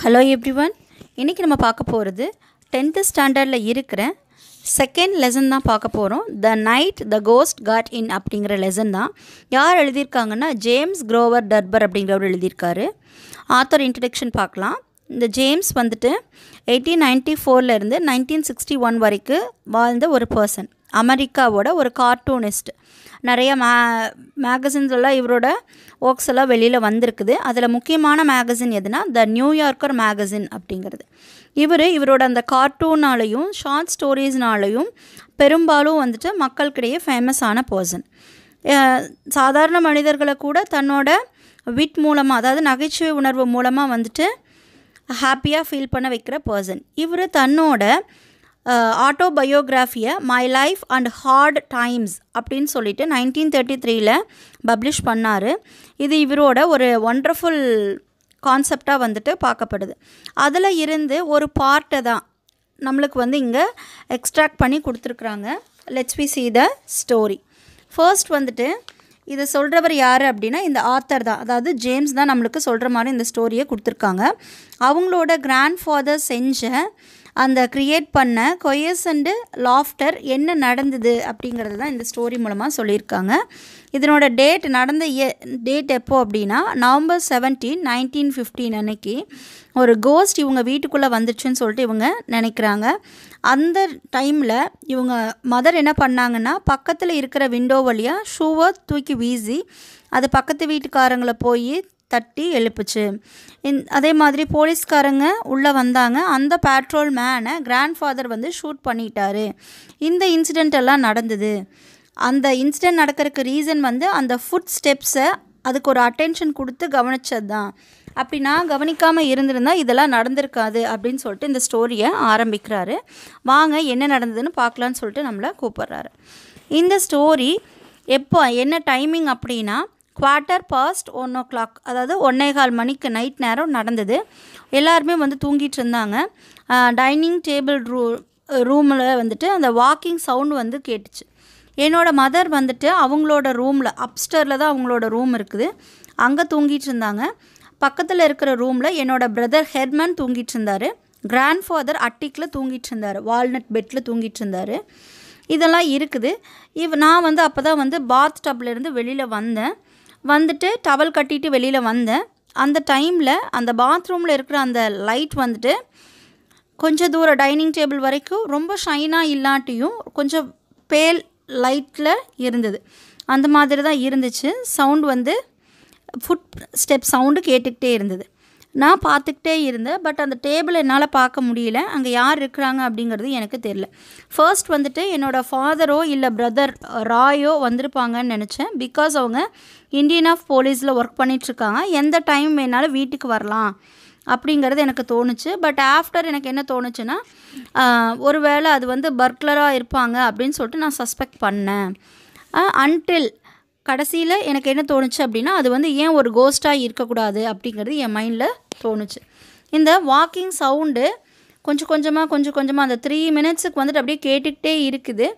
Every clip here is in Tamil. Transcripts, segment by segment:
ஹலோ எவ்ரிவன் இன்றைக்கி நம்ம பார்க்க போகிறது டென்த்து ஸ்டாண்டர்டில் இருக்கிற செகண்ட் லெசன் தான் பார்க்க போகிறோம் the night the ghost got in அப்படிங்கிற லெசன் தான் யார் எழுதியிருக்காங்கன்னா ஜேம்ஸ் க்ரோவர் டர்பர் அப்படிங்கிறவர் எழுதியிருக்காரு ஆத்தர் இன்ட்ரடக்ஷன் பார்க்கலாம் இந்த ஜேம்ஸ் வந்துட்டு எயிட்டீன் நைன்ட்டி ஃபோர்லேருந்து நைன்டீன் சிக்ஸ்டி ஒன் வரைக்கும் வாழ்ந்த ஒரு பர்சன் அமெரிக்காவோட ஒரு கார்ட்டூனிஸ்ட் நிறைய மே மேகசின்ஸ்லாம் இவரோட ஒர்க்ஸ் எல்லாம் வெளியில் வந்திருக்குது அதில் முக்கியமான மேகசின் எதுனா த நியூயார்க்கர் மேகசின் அப்படிங்கிறது இவர் இவரோட அந்த கார்ட்டூனாலையும் ஷார்ட் ஸ்டோரிஸ்னாலையும் பெரும்பாலும் வந்துட்டு மக்களுக்கிடையே ஃபேமஸான பர்சன் சாதாரண மனிதர்களை கூட தன்னோட விட் மூலமாக அதாவது நகைச்சுவை உணர்வு மூலமாக வந்துட்டு ஹாப்பியாக ஃபீல் பண்ண வைக்கிற பர்சன் இவர் தன்னோட ஆட்டோபயோகிராஃபியை my life and hard times அப்படின்னு சொல்லிட்டு நைன்டீன் தேர்ட்டி த்ரீயில் பப்ளிஷ் பண்ணார் இது இவரோட ஒரு ஒண்டர்ஃபுல் கான்செப்டாக வந்துட்டு பார்க்கப்படுது அதில் இருந்து ஒரு பார்ட்டை தான் நம்மளுக்கு வந்து இங்கே எக்ஸ்ட்ராக்ட் பண்ணி கொடுத்துருக்குறாங்க let's we see the story first வந்துட்டு இதை சொல்கிறவர் யார் அப்படின்னா இந்த ஆத்தர் தான் அதாவது ஜேம்ஸ் தான் நம்மளுக்கு சொல்கிற மாதிரி இந்த ஸ்டோரியை கொடுத்துருக்காங்க அவங்களோட கிராண்ட் ஃபாதர் செஞ்ச அந்த க்ரியேட் பண்ண அண்டு லாஃப்டர் என்ன நடந்தது அப்படிங்கிறது தான் இந்த ஸ்டோரி மூலமாக சொல்லியிருக்காங்க இதனோட டேட் நடந்த டேட் எப்போ அப்படின்னா நவம்பர் செவன்டீன் நைன்டீன் ஃபிஃப்டீன் அன்னைக்கு ஒரு கோஸ்ட் இவங்க வீட்டுக்குள்ளே வந்துச்சுன்னு சொல்லிட்டு இவங்க நினைக்கிறாங்க அந்த டைமில் இவங்க மதர் என்ன பண்ணாங்கன்னா பக்கத்தில் இருக்கிற விண்டோ வழியாக ஷூவை தூக்கி வீசி அது பக்கத்து வீட்டுக்காரங்களை போய் தட்டி எழுப்புச்சு இந் அதே மாதிரி போலீஸ்காரங்க உள்ளே வந்தாங்க அந்த பேட்ரோல் மேனை கிராண்ட் ஃபாதர் வந்து ஷூட் பண்ணிட்டாரு இந்த இன்சிடெண்ட் எல்லாம் நடந்தது அந்த இன்சிடெண்ட் நடக்கிறதுக்கு ரீசன் வந்து அந்த ஃபுட் ஸ்டெப்ஸை அதுக்கு ஒரு அட்டென்ஷன் கொடுத்து கவனித்தது தான் அப்படி நான் கவனிக்காமல் இருந்திருந்தால் இதெல்லாம் நடந்திருக்காது அப்படின்னு சொல்லிட்டு இந்த ஸ்டோரியை ஆரம்பிக்கிறாரு வாங்க என்ன நடந்ததுன்னு பார்க்கலான்னு சொல்லிட்டு நம்மளை கூப்பிட்றாரு இந்த ஸ்டோரி எப்போ என்ன டைமிங் அப்படின்னா quarter past one o'clock அதாவது ஒன்னே கால் மணிக்கு நைட் நேரம் நடந்தது எல்லாருமே வந்து தூங்கிட்டு இருந்தாங்க டைனிங் டேபிள் ரூ ரூமில் வந்துட்டு அந்த வாக்கிங் சவுண்டு வந்து கேட்டுச்சு என்னோடய மதர் வந்துட்டு அவங்களோட ரூமில் அப்ஸ்டரில் தான் அவங்களோட ரூம் இருக்குது அங்கே தூங்கிட்டு இருந்தாங்க பக்கத்தில் இருக்கிற ரூமில் என்னோடய பிரதர் ஹெர்மன் தூங்கிட்டு இருந்தார் கிராண்ட் ஃபாதர் அட்டிக்கில் தூங்கிட்டு இருந்தார் வால்நட் பெட்டில் தூங்கிட்டு இருந்தார் இதெல்லாம் இருக்குது இவ் நான் வந்து அப்போ தான் வந்து பாத் டப்லேருந்து வெளியில் வந்தேன் வந்துட்டு டவல் கட்டிட்டு வெளியில் வந்தேன் அந்த டைமில் அந்த பாத்ரூமில் இருக்கிற அந்த லைட் வந்துட்டு கொஞ்சம் தூரம் டைனிங் டேபிள் வரைக்கும் ரொம்ப ஷைனாக இல்லாட்டியும் கொஞ்சம் பேல் லைட்டில் இருந்தது அந்த மாதிரி தான் இருந்துச்சு சவுண்ட் வந்து ஃபுட் ஸ்டெப் சவுண்டு கேட்டுக்கிட்டே இருந்தது நான் பார்த்துக்கிட்டே இருந்தேன் பட் அந்த டேபிள் என்னால் பார்க்க முடியல அங்கே யார் இருக்கிறாங்க அப்படிங்கிறது எனக்கு தெரில ஃபர்ஸ்ட் வந்துட்டு என்னோடய ஃபாதரோ இல்லை பிரதர் ராயோ வந்திருப்பாங்கன்னு நினச்சேன் பிகாஸ் அவங்க இந்தியன் ஆஃப் போலீஸில் ஒர்க் பண்ணிகிட்ருக்காங்க எந்த டைம் வேணாலும் வீட்டுக்கு வரலாம் அப்படிங்கிறது எனக்கு தோணுச்சு பட் ஆஃப்டர் எனக்கு என்ன தோணுச்சுன்னா ஒரு அது வந்து பர்க்லராக இருப்பாங்க அப்படின்னு சொல்லிட்டு நான் சஸ்பெக்ட் பண்ணேன் அன்டில் கடைசியில் எனக்கு என்ன தோணுச்சு அப்படின்னா அது வந்து ஏன் ஒரு கோஸ்ட்டாக இருக்கக்கூடாது அப்படிங்கிறது என் மைண்டில் தோணுச்சு இந்த வாக்கிங் சவுண்டு கொஞ்சம் கொஞ்சமாக கொஞ்சம் கொஞ்சமாக அந்த த்ரீ மினிட்ஸுக்கு வந்துட்டு அப்படியே கேட்டுக்கிட்டே இருக்குது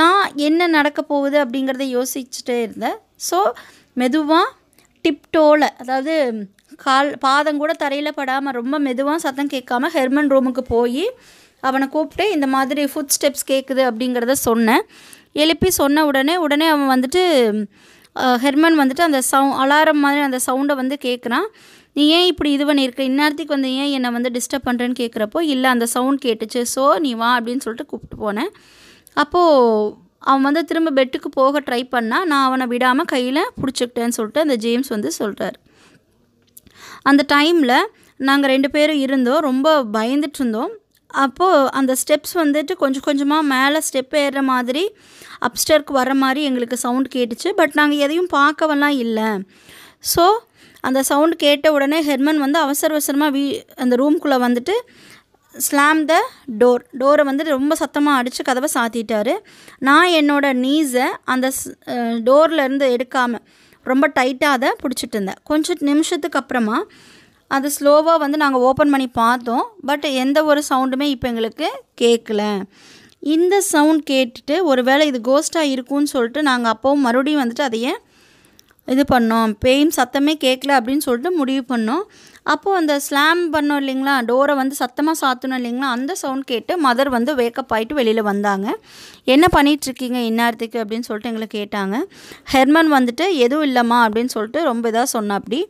நான் என்ன நடக்க போகுது அப்படிங்கிறத யோசிச்சுட்டே இருந்தேன் ஸோ மெதுவாக டிப்டோவில் அதாவது கால் பாதங்கூட தரையில் படாமல் ரொம்ப மெதுவாக சத்தம் கேட்காம ஹெர்மன் ரூமுக்கு போய் அவனை கூப்பிட்டு இந்த மாதிரி ஃபுட் ஸ்டெப்ஸ் கேட்குது அப்படிங்கிறத சொன்னேன் எழுப்பி சொன்ன உடனே உடனே அவன் வந்துட்டு ஹெர்மன் வந்துட்டு அந்த சவு அலாரம் மாதிரி அந்த சவுண்டை வந்து கேட்குறான் நீ ஏன் இப்படி இது பண்ணியிருக்க இந்நேரத்துக்கு வந்து ஏன் என்னை வந்து டிஸ்டர்ப் பண்ணுறேன்னு கேட்குறப்போ இல்லை அந்த சவுண்ட் கேட்டுச்சு ஸோ நீ வா அப்படின்னு சொல்லிட்டு கூப்பிட்டு போனேன் அப்போது அவன் வந்து திரும்ப பெட்டுக்கு போக ட்ரை பண்ணால் நான் அவனை விடாமல் கையில் பிடிச்சிக்கிட்டேன்னு சொல்லிட்டு அந்த ஜேம்ஸ் வந்து சொல்கிறார் அந்த டைமில் நாங்கள் ரெண்டு பேரும் இருந்தோம் ரொம்ப பயந்துட்டு இருந்தோம் அப்போது அந்த ஸ்டெப்ஸ் வந்துட்டு கொஞ்சம் கொஞ்சமாக மேலே ஸ்டெப் ஏறுற மாதிரி அப்ஸ்டர்க்கு வர மாதிரி எங்களுக்கு சவுண்ட் கேட்டுச்சு பட் நாங்கள் எதையும் பார்க்கவெல்லாம் இல்லை ஸோ அந்த சவுண்ட் கேட்ட உடனே ஹெர்மன் வந்து அவசர அவசரமாக வீ அந்த ரூம்குள்ளே வந்துட்டு ஸ்லாம் த டோர் டோரை வந்து ரொம்ப சத்தமாக அடித்து கதவை சாத்திட்டார் நான் என்னோடய நீஸை அந்த டோர்லேருந்து எடுக்காமல் ரொம்ப டைட்டாக அதை பிடிச்சிட்டு இருந்தேன் கொஞ்சம் நிமிஷத்துக்கு அப்புறமா அது ஸ்லோவாக வந்து நாங்கள் ஓப்பன் பண்ணி பார்த்தோம் பட் எந்த ஒரு சவுண்டுமே இப்போ எங்களுக்கு கேட்கல இந்த சவுண்ட் கேட்டுட்டு ஒரு வேளை இது கோஸ்ட்டாக இருக்கும்னு சொல்லிட்டு நாங்கள் அப்போவும் மறுபடியும் வந்துட்டு அதையே இது பண்ணோம் பேயும் சத்தமே கேட்கல அப்படின்னு சொல்லிட்டு முடிவு பண்ணோம் அப்போது அந்த ஸ்லாம் பண்ணோம் இல்லைங்களா டோரை வந்து சத்தமாக சாத்தணும் இல்லைங்களா அந்த சவுண்ட் கேட்டு மதர் வந்து வேக்கப் ஆகிட்டு வெளியில் வந்தாங்க என்ன பண்ணிகிட்ருக்கீங்க இந்நேரத்துக்கு அப்படின்னு சொல்லிட்டு எங்களை கேட்டாங்க ஹெர்மன் வந்துட்டு எதுவும் இல்லைம்மா அப்படின்னு சொல்லிட்டு ரொம்ப இதாக சொன்னா அப்படி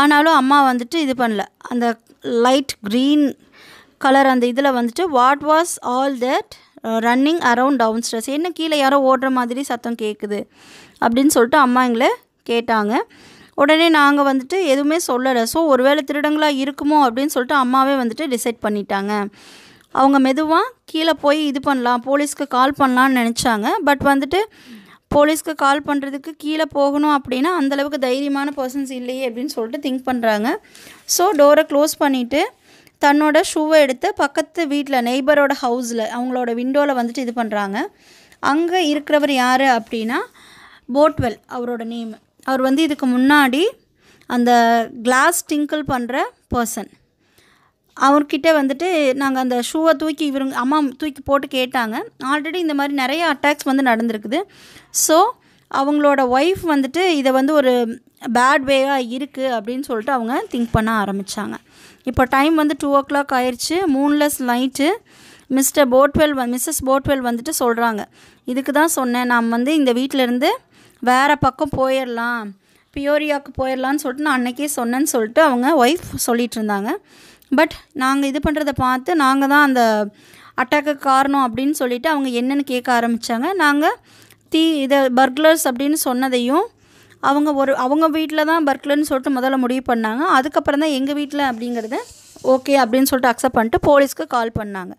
ஆனாலும் அம்மா வந்துட்டு இது பண்ணல அந்த லைட் க்ரீன் கலர் அந்த இதில் வந்துட்டு what was all that running around downstairs என்ன கீழே யாரோ ஓடுற மாதிரி சத்தம் கேட்குது அப்படின்னு சொல்லிட்டு அம்மா எங்களை கேட்டாங்க உடனே நாங்கள் வந்துட்டு எதுவுமே சொல்லலை ஸோ ஒருவேளை திருடங்களாக இருக்குமோ அப்படின்னு சொல்லிட்டு அம்மாவே வந்துட்டு டிசைட் பண்ணிட்டாங்க அவங்க மெதுவாக கீழே போய் இது பண்ணலாம் போலீஸ்க்கு கால் பண்ணலான்னு நினச்சாங்க பட் வந்துட்டு போலீஸ்க்கு கால் பண்ணுறதுக்கு கீழே போகணும் அப்படின்னா அந்தளவுக்கு தைரியமான பர்சன்ஸ் இல்லையே அப்படின்னு சொல்லிட்டு திங்க் பண்ணுறாங்க ஸோ டோரை க்ளோஸ் பண்ணிவிட்டு தன்னோட ஷூவை எடுத்து பக்கத்து வீட்டில் நெய்பரோட ஹவுஸில் அவங்களோட விண்டோவில் வந்துட்டு இது பண்ணுறாங்க அங்கே இருக்கிறவர் யார் அப்படின்னா போட்வெல் அவரோட நேமு அவர் வந்து இதுக்கு முன்னாடி அந்த கிளாஸ் டிங்கிள் பண்ணுற பர்சன் அவர்கிட்ட வந்துட்டு நாங்கள் அந்த ஷூவை தூக்கி இவருங்க அம்மா தூக்கி போட்டு கேட்டாங்க ஆல்ரெடி இந்த மாதிரி நிறைய அட்டாக்ஸ் வந்து நடந்திருக்குது ஸோ அவங்களோட ஒய்ஃப் வந்துட்டு இதை வந்து ஒரு பேட் வேவாக இருக்குது அப்படின்னு சொல்லிட்டு அவங்க திங்க் பண்ண ஆரம்பித்தாங்க இப்போ டைம் வந்து டூ ஓ கிளாக் ஆயிடுச்சு moonless night Mr Bodwell Mrs Bodwell வந்துட்டு சொல்கிறாங்க இதுக்கு தான் சொன்னேன் நான் வந்து இந்த வீட்டிலேருந்து வேறு பக்கம் போயிடலாம் பியோரியாவுக்கு போயிடலான்னு சொல்லிட்டு நான் அன்றைக்கே சொன்னேன்னு சொல்லிட்டு அவங்க ஒய்ஃப் சொல்லிகிட்டு இருந்தாங்க பட் நாங்கள் இது பண்ணுறத பார்த்து நாங்கள் தான் அந்த அட்டாக்கு காரணம் அப்படின்னு சொல்லிவிட்டு அவங்க என்னென்னு கேட்க ஆரம்பித்தாங்க நாங்கள் தீ இதை பர்க்லர்ஸ் அப்படின்னு சொன்னதையும் அவங்க ஒரு அவங்க வீட்டில் தான் பர்க்லர்னு சொல்லிட்டு முதல்ல முடிவு பண்ணாங்க அதுக்கப்புறம் தான் எங்கள் வீட்டில் அப்படிங்கிறத ஓகே அப்படின்னு சொல்லிட்டு அக்செப்ட் பண்ணிட்டு போலீஸ்க்கு கால் பண்ணாங்க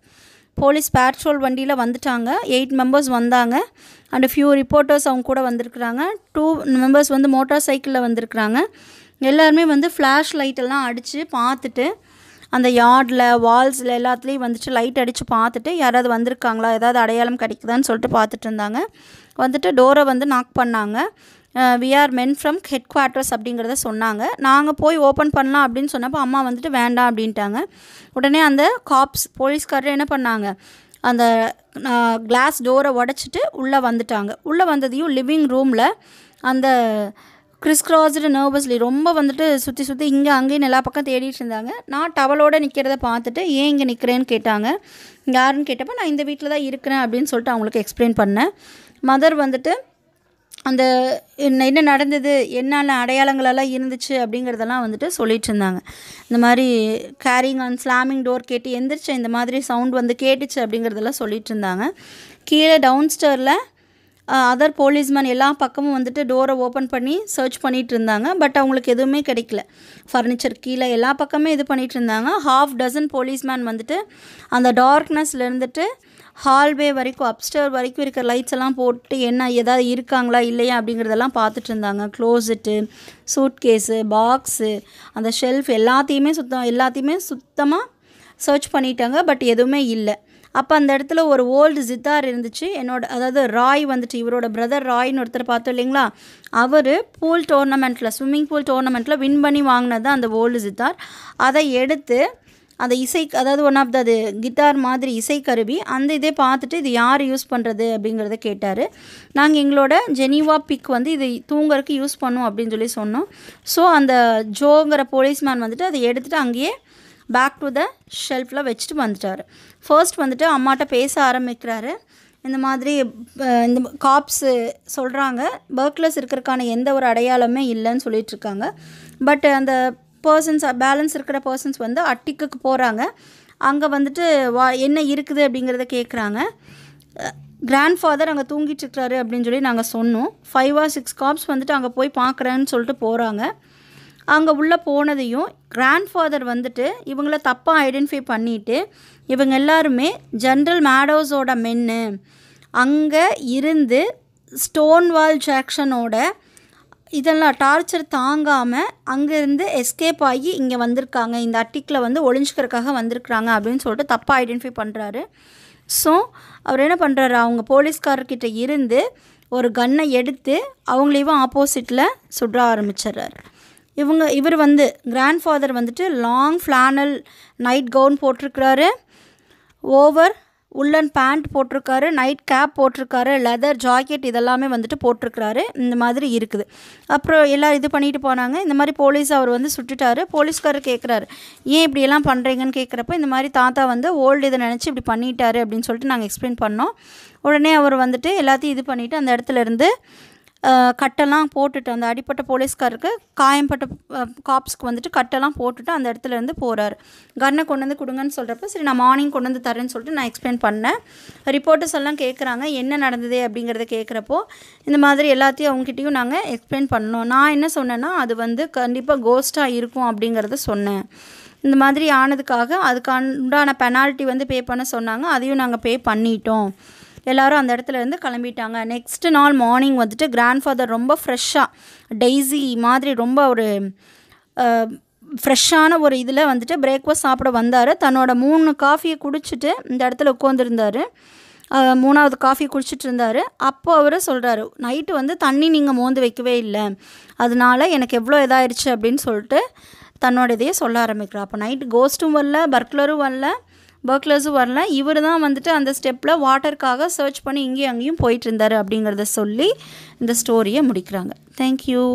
போலீஸ் பேட்ரோல் வண்டியில் வந்துட்டாங்க எயிட் மெம்பர்ஸ் வந்தாங்க அண்ட் ஃபியூ ரிப்போர்ட்டர்ஸ் அவங்க கூட வந்திருக்கிறாங்க டூ மெம்பர்ஸ் வந்து மோட்டார் சைக்கிளில் வந்திருக்கிறாங்க எல்லாருமே வந்து ஃப்ளாஷ் லைட்டெல்லாம் அடித்து பார்த்துட்டு அந்த யார்டில் வால்ஸில் எல்லாத்துலேயும் வந்துட்டு லைட் அடித்து பார்த்துட்டு யாராவது வந்திருக்காங்களா ஏதாவது அடையாளம் கிடைக்குதான்னு சொல்லிட்டு பார்த்துட்டு இருந்தாங்க வந்துட்டு டோரை வந்து நாக் பண்ணாங்க we are men from headquarters அப்படிங்கிறத சொன்னாங்க நாங்கள் போய் ஓப்பன் பண்ணலாம் அப்படின்னு சொன்னப்போ அம்மா வந்துட்டு வேண்டாம் அப்படின்ட்டாங்க உடனே அந்த காப்ஸ் போலீஸ்காரர் என்ன பண்ணாங்க அந்த கிளாஸ் டோரை உடச்சிட்டு உள்ளே வந்துட்டாங்க உள்ளே வந்ததையும் லிவிங் ரூமில் அந்த கிறிஸ் கிராஸ்டு நர்வஸ்லி ரொம்ப வந்துட்டு சுற்றி சுற்றி இங்கே அங்கேயும் எல்லா பக்கம் தேடிட்டு இருந்தாங்க நான் டவலோடு நிற்கிறத பார்த்துட்டு ஏன் இங்கே நிற்கிறேன்னு கேட்டாங்க யாருன்னு கேட்டப்போ நான் இந்த வீட்டில் தான் இருக்கிறேன் அப்படின்னு சொல்லிட்டு அவங்களுக்கு எக்ஸ்பிளைன் பண்ணேன் மதர் வந்துட்டு அந்த என்ன என்ன நடந்தது என்னென்ன அடையாளங்களெல்லாம் இருந்துச்சு அப்படிங்கிறதெல்லாம் வந்துட்டு சொல்லிகிட்டு இருந்தாங்க இந்த மாதிரி கேரிங் ஆன் ஸ்லாமிங் டோர் கேட்டு எந்திரிச்சு இந்த மாதிரி சவுண்ட் வந்து கேட்டுச்சு அப்படிங்கிறதெல்லாம் சொல்லிகிட்டு இருந்தாங்க கீழே டவுன் ஸ்டோரில் அதர் போலீஸ்மேன் எல்லா பக்கமும் வந்துட்டு டோரை ஓப்பன் பண்ணி சர்ச் பண்ணிகிட்டு இருந்தாங்க பட் அவங்களுக்கு எதுவுமே கிடைக்கல ஃபர்னிச்சர் கீழே எல்லா பக்கமே இது பண்ணிகிட்டு இருந்தாங்க ஹாஃப் டசன் போலீஸ்மேன் வந்துட்டு அந்த டார்க்னஸில் இருந்துட்டு ஹால்வே வரைக்கும் அப்ஸ்டர் வரைக்கும் இருக்கிற லைட்ஸ் எல்லாம் போட்டு என்ன ஏதாவது இருக்காங்களா இல்லையா அப்படிங்கிறதெல்லாம் பார்த்துட்டு இருந்தாங்க க்ளோசெட்டு சூட் கேஸு பாக்ஸு அந்த ஷெல்ஃப் எல்லாத்தையுமே சுத்தம் எல்லாத்தையுமே சுத்தமாக சர்ச் பண்ணிட்டாங்க பட் எதுவுமே இல்லை அப்போ அந்த இடத்துல ஒரு ஓல்டு ஜித்தார் இருந்துச்சு என்னோட அதாவது ராய் வந்துட்டு இவரோட பிரதர் ராய்னு ஒருத்தர் பார்த்தோம் இல்லைங்களா அவர் பூல் டோர்னமெண்ட்டில் ஸ்விம்மிங் பூல் டோர்னமெண்ட்டில் வின் பண்ணி வாங்கினது அந்த ஓல்டு ஜித்தார் அதை எடுத்து அந்த இசை அதாவது ஒன் ஆஃப் த அது கிட்டார் மாதிரி இசைக்கருவி அந்த இதே பார்த்துட்டு இது யார் யூஸ் பண்ணுறது அப்படிங்கிறத கேட்டார் நாங்கள் எங்களோட ஜெனீவா பிக் வந்து இது தூங்குறதுக்கு யூஸ் பண்ணும் அப்படின்னு சொல்லி சொன்னோம் ஸோ அந்த ஜோங்கிற போலீஸ்மேன் வந்துட்டு அதை எடுத்துகிட்டு அங்கேயே பேக் டு த ஷெல்ஃபில் வச்சுட்டு வந்துட்டார் ஃபர்ஸ்ட் வந்துட்டு அம்மாட்ட பேச ஆரம்பிக்கிறாரு இந்த மாதிரி இந்த காப்ஸு சொல்கிறாங்க பர்க்லஸ் இருக்கிறக்கான எந்த ஒரு அடையாளமே இல்லைன்னு சொல்லிகிட்ருக்காங்க பட் அந்த பர்சன்ஸ் பேலன்ஸ் இருக்கிற பர்சன்ஸ் வந்து அட்டிக்குக்கு போகிறாங்க அங்கே வந்துட்டு வா என்ன இருக்குது அப்படிங்கிறத கேட்குறாங்க கிராண்ட் ஃபாதர் அங்கே தூங்கிட்டு இருக்கிறாரு அப்படின்னு சொல்லி நாங்கள் சொன்னோம் ஃபைவ் ஆர் சிக்ஸ் காப்ஸ் வந்துட்டு அங்கே போய் பார்க்குறேன்னு சொல்லிட்டு போகிறாங்க அங்கே உள்ளே போனதையும் கிராண்ட் ஃபாதர் வந்துட்டு இவங்கள தப்பாக ஐடென்டிஃபை பண்ணிவிட்டு இவங்க எல்லாருமே ஜென்ரல் மேடோஸோட மென்னு அங்கே இருந்து ஸ்டோன் வால் ஜாக்ஷனோட இதெல்லாம் டார்ச்சர் தாங்காமல் அங்கேருந்து எஸ்கேப் ஆகி இங்கே வந்திருக்காங்க இந்த அட்டிக்கில் வந்து ஒழிஞ்சிக்கிறக்காக வந்திருக்கிறாங்க அப்படின்னு சொல்லிட்டு தப்பாக ஐடென்டிஃபை பண்ணுறாரு ஸோ அவர் என்ன பண்ணுறாரு அவங்க போலீஸ்காரர்கிட்ட இருந்து ஒரு கன்னை எடுத்து அவங்களையும் ஆப்போசிட்டில் சுட ஆரம்பிச்சிடுறாரு இவங்க இவர் வந்து கிராண்ட் ஃபாதர் வந்துட்டு லாங் ஃப்ளானல் நைட் கவுன் போட்டிருக்கிறாரு ஓவர் உள்ளன் பேண்ட் போட்டிருக்காரு நைட் கேப் போட்டிருக்காரு லெதர் ஜாக்கெட் இதெல்லாமே வந்துட்டு போட்டிருக்கிறாரு இந்த மாதிரி இருக்குது அப்புறம் எல்லோரும் இது பண்ணிட்டு போனாங்க இந்த மாதிரி போலீஸ் அவர் வந்து சுட்டுட்டாரு போலீஸ்காரர் கேட்குறாரு ஏன் இப்படியெல்லாம் பண்ணுறீங்கன்னு கேட்குறப்ப இந்த மாதிரி தாத்தா வந்து ஓல்டு இதை நினச்சி இப்படி பண்ணிட்டாரு அப்படின்னு சொல்லிட்டு நாங்கள் எக்ஸ்பிளைன் பண்ணோம் உடனே அவர் வந்துட்டு எல்லாத்தையும் இது பண்ணிவிட்டு அந்த இடத்துல இருந்து கட்டெல்லாம் போட்டுட்டு அந்த அடிப்பட்ட போலீஸ்காரருக்கு காயம்பட்ட காப்ஸ்க்கு வந்துட்டு கட்டெல்லாம் போட்டுட்டு அந்த இடத்துல இருந்து போகிறார் கன்னை கொண்டு வந்து கொடுங்கன்னு சொல்கிறப்ப சரி நான் மார்னிங் கொண்டு வந்து தரேன்னு சொல்லிட்டு நான் எக்ஸ்பிளைன் பண்ணேன் ரிப்போர்ட்டர்ஸ் எல்லாம் கேட்குறாங்க என்ன நடந்தது அப்படிங்கிறத கேட்குறப்போ இந்த மாதிரி எல்லாத்தையும் அவங்ககிட்டையும் நாங்கள் எக்ஸ்பிளைன் பண்ணோம் நான் என்ன சொன்னேன்னா அது வந்து கண்டிப்பாக கோஸ்ட்டாக இருக்கும் அப்படிங்கிறத சொன்னேன் இந்த மாதிரி ஆனதுக்காக அதுக்கு உண்டான பெனால்ட்டி வந்து பே பண்ண சொன்னாங்க அதையும் நாங்கள் பே பண்ணிட்டோம் எல்லோரும் அந்த இடத்துல இருந்து கிளம்பிட்டாங்க நெக்ஸ்ட் நாள் மார்னிங் வந்துட்டு கிராண்ட் ரொம்ப ஃப்ரெஷ்ஷாக டெய்ஸி மாதிரி ரொம்ப ஒரு ஃப்ரெஷ்ஷான ஒரு இதில் வந்துட்டு பிரேக்ஃபாஸ்ட் சாப்பிட வந்தார் தன்னோட மூணு காஃபியை குடிச்சிட்டு இந்த இடத்துல உட்காந்துருந்தார் மூணாவது காஃபி குடிச்சிட்டு இருந்தார் அப்போ அவர் சொல்கிறாரு நைட்டு வந்து தண்ணி நீங்கள் மோந்து வைக்கவே இல்லை அதனால எனக்கு எவ்வளோ இதாயிருச்சு அப்படின்னு சொல்லிட்டு தன்னோட இதையே சொல்ல ஆரம்பிக்கிறார் அப்போ நைட்டு கோஸ்ட்டும் வரல பர்க்லரும் வரல பர்க்லர்ஸும் வரல இவர் தான் வந்துட்டு அந்த ஸ்டெப்பில் வாட்டருக்காக சர்ச் பண்ணி இங்கேயும் அங்கேயும் போயிட்டு இருந்தார் அப்படிங்கிறத சொல்லி இந்த ஸ்டோரியை முடிக்கிறாங்க தேங்க்யூ